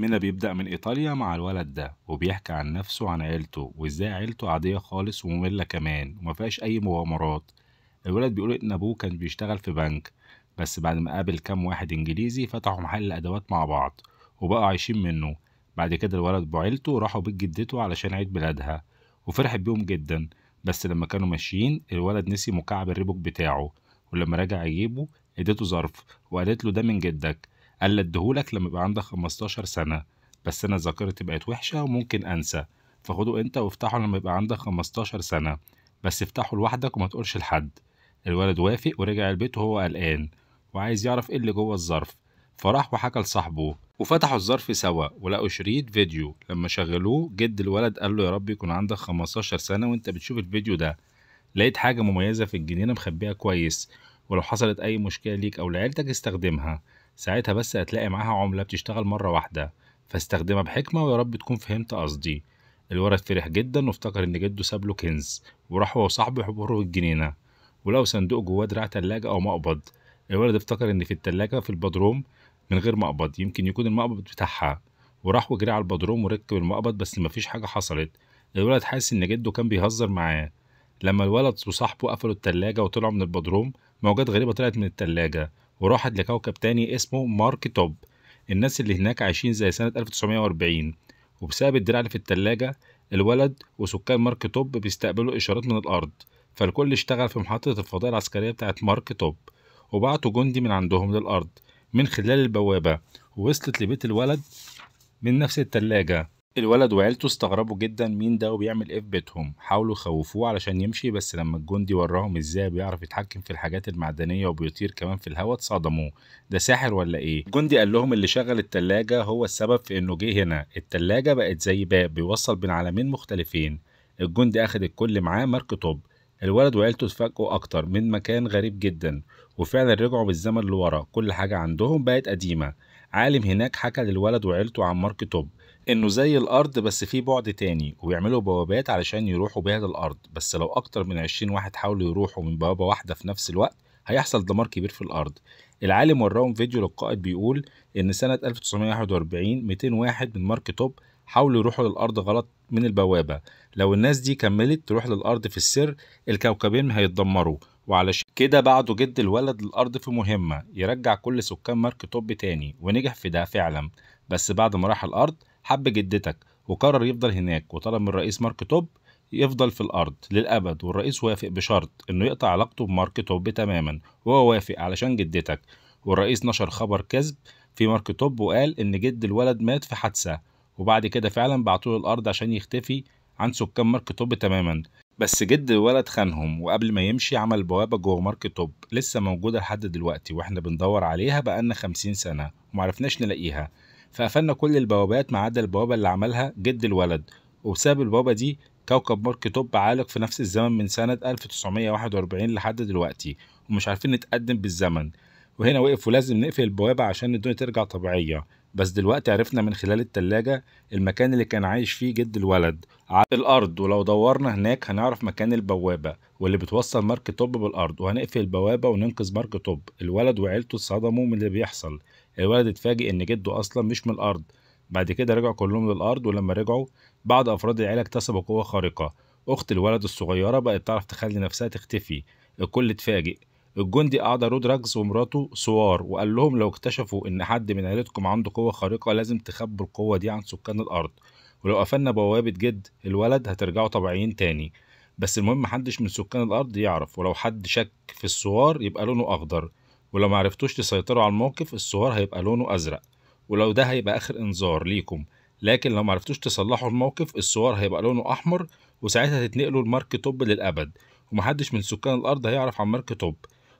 منى بيبدأ من إيطاليا مع الولد ده وبيحكي عن نفسه وعن عيلته وإزاي عيلته عادية خالص ومملة كمان ومفيهاش أي مغامرات الولد بيقول إن أبوه كان بيشتغل في بنك بس بعد ما قابل كام واحد إنجليزي فتحوا محل أدوات مع بعض وبقوا عايشين منه بعد كده الولد وعيلته راحوا بيت جدته علشان عيد ميلادها وفرحت بيهم جدا بس لما كانوا ماشيين الولد نسي مكعب الريبوك بتاعه ولما رجع يجيبه اديته ظرف وقالت له ده من جدك قال لي اديهولك لما يبقى عندك 15 سنة بس أنا ذاكرتي بقت وحشة وممكن أنسى فخده أنت وافتحه لما يبقى عندك 15 سنة بس افتحه لوحدك وما تقولش لحد الولد وافق ورجع البيت وهو قلقان وعايز يعرف ايه اللي جوه الظرف فراح وحكى لصاحبه وفتحوا الظرف سوا ولقوا شريط فيديو لما شغلوه جد الولد قال له يا رب يكون عندك 15 سنة وانت بتشوف الفيديو ده لقيت حاجة مميزة في الجنينة مخبيها كويس ولو حصلت أي مشكلة ليك أو لعيلتك استخدمها ساعتها بس هتلاقي معاها عملة بتشتغل مرة واحدة فاستخدمها بحكمة ويا رب تكون فهمت قصدي الولد فرح جدا وافتكر إن جده ساب له كنز وراح هو وصاحبه يحفروا الجنينة ولقوا صندوق جواه دراع تلاجة أو مقبض الولد افتكر إن في التلاجة في البدروم من غير مقبض يمكن يكون المقبض بتاعها وراح وجري على البدروم وركب المقبض بس مفيش حاجة حصلت الولد حاسس إن جده كان بيهزر معاه لما الولد وصاحبه قفلوا التلاجة وطلعوا من البدروم موجات غريبة طلعت من التلاجة وراحت لكوكب تاني اسمه مارك توب الناس اللي هناك عايشين زي سنة 1940 وبسبب الدراع اللي في التلاجة الولد وسكان مارك توب بيستقبلوا إشارات من الأرض فالكل اشتغل في محطة الفضاء العسكرية بتاعة مارك توب وبعتوا جندي من عندهم للأرض من خلال البوابة ووصلت لبيت الولد من نفس التلاجة الولد وعيلته استغربوا جدا مين ده وبيعمل ايه في بيتهم حاولوا يخوفوه علشان يمشي بس لما الجندي وراهم ازاي بيعرف يتحكم في الحاجات المعدنيه وبيطير كمان في الهواء اتصدموا ده ساحر ولا ايه الجندي قال لهم اللي شغل التلاجة هو السبب في انه جه هنا التلاجة بقت زي باب بيوصل بين عالمين مختلفين الجندي اخد الكل معاه مارك توب الولد وعيلته اتفاجئوا اكتر من مكان غريب جدا وفعلا رجعوا بالزمن لورا كل حاجه عندهم بقت قديمه عالم هناك حكى للولد وعيلته عن مارك توب انه زي الارض بس في بعد تاني ويعملوا بوابات علشان يروحوا بيها للارض بس لو اكتر من 20 واحد حاولوا يروحوا من بوابه واحده في نفس الوقت هيحصل دمار كبير في الارض العالم وراهم فيديو للقائد بيقول ان سنه 1941 200 واحد من مارك توب حاولوا يروحوا للارض غلط من البوابه لو الناس دي كملت تروح للارض في السر الكوكبين هيتدمروا وعلشان كده بعده جد الولد للأرض في مهمة يرجع كل سكان مارك توب تاني ونجح في ده فعلا بس بعد ما راح الأرض حب جدتك وقرر يفضل هناك وطلب من رئيس مارك توب يفضل في الأرض للأبد والرئيس وافق بشرط إنه يقطع علاقته بمارك توب تماما وهو وافق علشان جدتك والرئيس نشر خبر كذب في مارك توب وقال إن جد الولد مات في حادثة وبعد كده فعلا بعتوه الأرض عشان يختفي عن سكان مارك توب تماما بس جد الولد خانهم وقبل ما يمشي عمل بوابة جوه مارك توب لسه موجودة لحد دلوقتي واحنا بندور عليها بقالنا خمسين سنة ومعرفناش نلاقيها فقفلنا كل البوابات ما عدا البوابة اللي عملها جد الولد وبسبب البوابة دي كوكب مارك توب عالق في نفس الزمن من سنة 1941 لحد دلوقتي ومش عارفين نتقدم بالزمن وهنا وقف ولازم نقفل البوابة عشان الدنيا ترجع طبيعية بس دلوقتي عرفنا من خلال التلاجة المكان اللي كان عايش فيه جد الولد على الأرض ولو دورنا هناك هنعرف مكان البوابة واللي بتوصل مارك توب بالأرض وهنقفل البوابة وننقذ مارك توب الولد وعيلته اتصدموا من اللي بيحصل الولد اتفاجئ إن جده أصلا مش من الأرض بعد كده رجعوا كلهم للأرض ولما رجعوا بعض أفراد العيلة اكتسبوا قوة خارقة أخت الولد الصغيرة بقت تعرف تخلي نفسها تختفي الكل اتفاجئ الجندي قعد رود راجز ومراته سوار وقال لهم لو اكتشفوا ان حد من عيلتكم عنده قوه خارقه لازم تخبوا القوه دي عن سكان الارض ولو قفلنا بوابه جد الولد هترجعوا طبيعيين تاني بس المهم محدش من سكان الارض يعرف ولو حد شك في السوار يبقى لونه اخضر ولو معرفتوش تسيطروا على الموقف السوار هيبقى لونه ازرق ولو ده هيبقى اخر انذار ليكم لكن لو معرفتوش تصلحوا الموقف السوار هيبقى لونه احمر وساعتها تتنقلوا لمارك توب للابد ومحدش من سكان الارض هيعرف عن مارك توب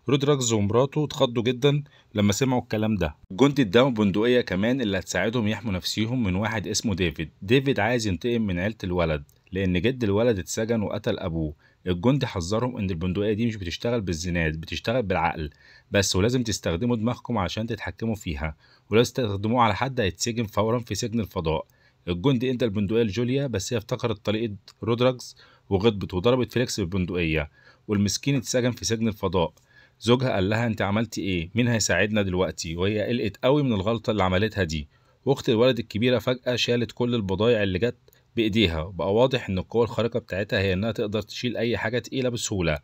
رودريجز ومراته اتخضوا جدا لما سمعوا الكلام ده جندي اداهم بندقيه كمان اللي هتساعدهم يحموا نفسيهم من واحد اسمه ديفيد ديفيد عايز ينتقم من عيله الولد لان جد الولد اتسجن وقتل ابوه الجندي حذرهم ان البندقيه دي مش بتشتغل بالزناد بتشتغل بالعقل بس ولازم تستخدموا دماغكم عشان تتحكموا فيها ولو استخدموه على حد هيتسجن فورا في سجن الفضاء الجندي ادى البندقيه لجوليا بس هي افتكرت طريقه رودراكس وغضبت وضربت فيليكس بالبندقيه والمسكين اتسجن في سجن الفضاء زوجها قال لها انت عملتي ايه مين هيساعدنا دلوقتي وهي قلقت قوي من الغلطه اللي عملتها دي واخت الولد الكبيره فجاه شالت كل البضايع اللي جت بايديها بقى واضح ان القوه الخارقه بتاعتها هي انها تقدر تشيل اي حاجه تقيله بسهوله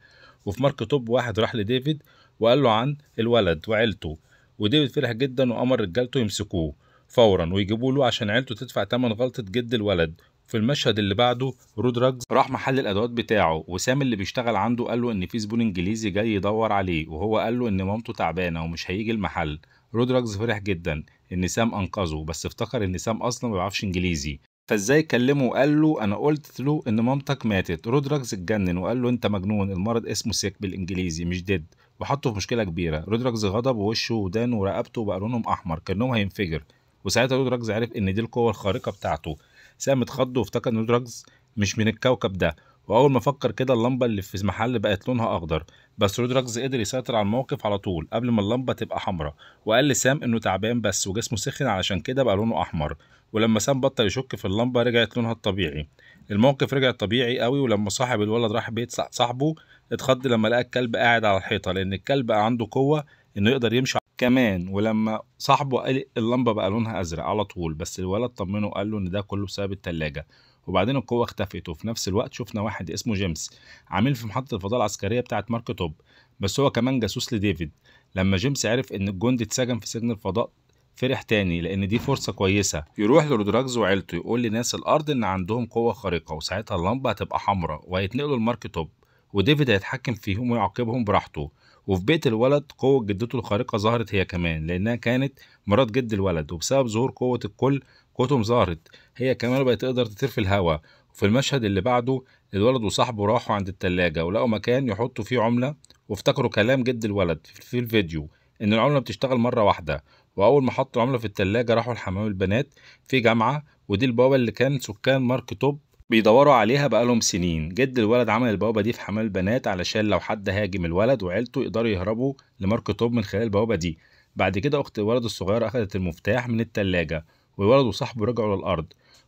وفي مارك توب واحد راح لديفيد وقال له عن الولد وعيلته وديفيد فرح جدا وامر رجالته يمسكوه فورا ويجيبوا له عشان عيلته تدفع تمن غلطة جد الولد في المشهد اللي بعده رود راجز راح محل الادوات بتاعه وسام اللي بيشتغل عنده قال له ان في زبون انجليزي جاي يدور عليه وهو قال له ان مامته تعبانه ومش هيجي المحل رود راجز فرح جدا ان سام انقذه بس افتكر ان سام اصلا ما بيعرفش انجليزي فازاي كلمه وقال له انا قلت له ان مامتك ماتت رود راجز اتجنن وقال له انت مجنون المرض اسمه سيك بالانجليزي مش ديد وحطه في مشكله كبيره رود راجز غضب ووشه ودانه ورقبته بقى لونهم احمر كانهم هينفجر وساعتها رود راجز عرف ان دي القوه الخارقه بتاعته سام اتخض وافتكر ان دراجز مش من الكوكب ده واول ما فكر كده اللمبه اللي في المحل بقت لونها اخضر بس رودراكس قدر يسيطر على الموقف على طول قبل ما اللمبه تبقى حمراء وقال لسام انه تعبان بس وجسمه سخن علشان كده بقى لونه احمر ولما سام بطل يشك في اللمبه رجعت لونها الطبيعي الموقف رجع طبيعي قوي ولما صاحب الولد راح بيت صاحبه اتخض لما لقى الكلب قاعد على الحيطه لان الكلب عنده قوه انه يقدر يمشي كمان ولما صاحبه قال اللمبه بقى لونها ازرق على طول بس الولد طمنه قال له ان ده كله بسبب التلاجه وبعدين القوه اختفت وفي نفس الوقت شفنا واحد اسمه جيمس عامل في محطه الفضاء العسكريه بتاعه مارك توب بس هو كمان جاسوس لديفيد لما جيمس عرف ان الجندي اتسجن في سجن الفضاء فرح تاني لان دي فرصه كويسه يروح لرودراجز وعيلته يقول لناس الارض ان عندهم قوه خارقه وساعتها اللمبه هتبقى حمراء وهيتنقلوا لمارك توب وديفيد هيتحكم فيهم ويعاقبهم براحته وفي بيت الولد قوة جدته الخارقة ظهرت هي كمان لأنها كانت مرات جد الولد وبسبب ظهور قوة الكل قوتهم ظهرت هي كمان بقت تقدر تطير في الهواء وفي المشهد اللي بعده الولد وصاحبه راحوا عند التلاجة ولقوا مكان يحطوا فيه عملة وافتكروا كلام جد الولد في الفيديو إن العملة بتشتغل مرة واحدة وأول ما حطوا العملة في التلاجة راحوا لحمام البنات في جامعة ودي البابا اللي كان سكان مارك توب بيدوروا عليها بقالهم سنين جد الولد عمل البوابة دي في حمام البنات علشان لو حد هاجم الولد وعيلته يقدروا يهربوا لمارك توب من خلال البوابة دي بعد كده أخت الولد الصغير أخدت المفتاح من التلاجة والولد وصاحبه رجعوا للأرض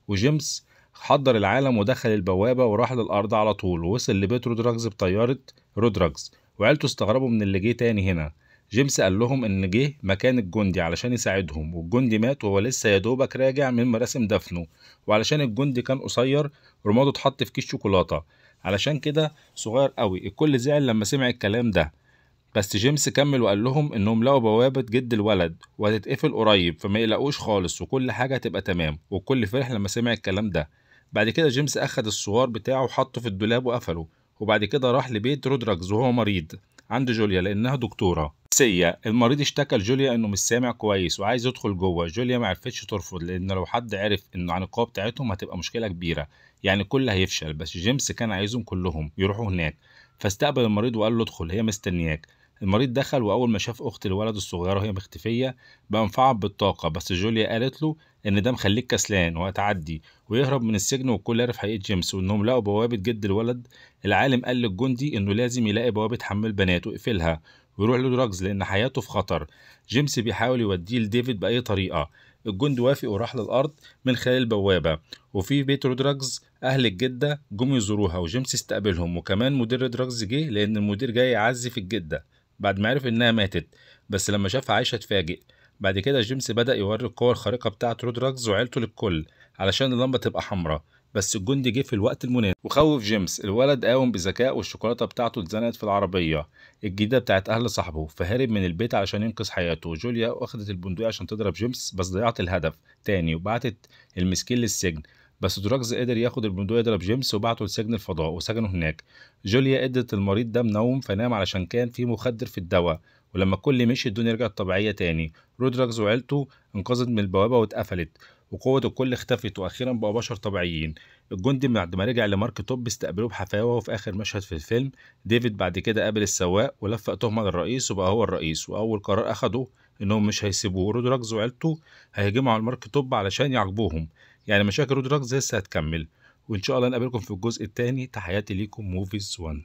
وجيمس حضر العالم ودخل البوابة وراح للأرض على طول ووصل لبيت رودراجز بطيارة رودراجز وعيلته استغربوا من اللي جه تاني هنا جيمس قال لهم ان جه مكان الجندي علشان يساعدهم والجندي مات وهو لسه يا دوبك راجع من مراسم دفنه وعلشان الجندي كان قصير رماده اتحط في كيس شوكولاته علشان كده صغير قوي الكل زعل لما سمع الكلام ده بس جيمس كمل وقال لهم انهم لقوا بوابه جد الولد وهتتقفل قريب فما يلاقوش خالص وكل حاجه هتبقى تمام والكل فرح لما سمع الكلام ده بعد كده جيمس اخد الصغار بتاعه وحطه في الدولاب وقفله وبعد كده راح لبيت رودراكز وهو مريض عند جوليا لانها دكتوره سيه المريض اشتكى لجوليا انه مش سامع كويس وعايز يدخل جوه جوليا ما عرفتش ترفض لان لو حد عرف انه عن القوة بتاعتهم هتبقى مشكلة كبيرة يعني الكل هيفشل بس جيمس كان عايزهم كلهم يروحوا هناك فاستقبل المريض وقال له ادخل هي مستنياك المريض دخل وأول ما شاف أخت الولد الصغيرة وهي مختفية بقى مفعب بالطاقة بس جوليا قالت له إن ده مخليك كسلان وهتعدي ويهرب من السجن والكل عارف حقيقة جيمس وإنهم لقوا بوابة جد الولد العالم قال للجندي إنه لازم يلاقي بوابة حمام بنات ويقفلها ويروح لدراجز لأن حياته في خطر جيمس بيحاول يوديه لديفيد بأي طريقة الجندي وافق وراح للأرض من خلال البوابة وفي بيت رودراجز أهل الجدة جم يزوروها وجيمس استقبلهم وكمان مدير رودراجز جه لأن المدير جاي يعزي في الجدة بعد ما عرف إنها ماتت بس لما شافها عايشة اتفاجئ بعد كده جيمس بدأ يوري القوة الخارقة بتاعة راجز وعيلته للكل علشان اللمبة تبقى حمراء بس الجندي جه في الوقت المناسب وخوف جيمس الولد قاوم بذكاء والشوكولاته بتاعته اتزنقت في العربيه الجديده بتاعت اهل صاحبه فهرب من البيت علشان ينقذ حياته جوليا واخدت البندقيه عشان تضرب جيمس بس ضيعت الهدف تاني وبعتت المسكين للسجن بس دراجز قدر ياخد البندقية ضرب جيمس وبعته لسجن الفضاء وسجنه هناك جوليا ادت المريض ده منوم فنام علشان كان في مخدر في الدواء ولما الكل مشي الدنيا رجعت طبيعية تاني رودراجز وعيلته انقذت من البوابة واتقفلت وقوة الكل اختفت وأخيرا بقوا بشر طبيعيين الجندي بعد ما رجع لمارك توب استقبلوه بحفاوة وفي آخر مشهد في الفيلم ديفيد بعد كده قابل السواق ولفق تهمة للرئيس وبقى هو الرئيس وأول قرار أخده إنهم مش هيسيبوه رودراجز وعيلته هيهجموا على مارك توب علشان يعاقبوهم يعني مشاكل رود دراجز لسه هتكمل وان شاء الله نقابلكم في الجزء الثاني تحياتي ليكم موفيز 1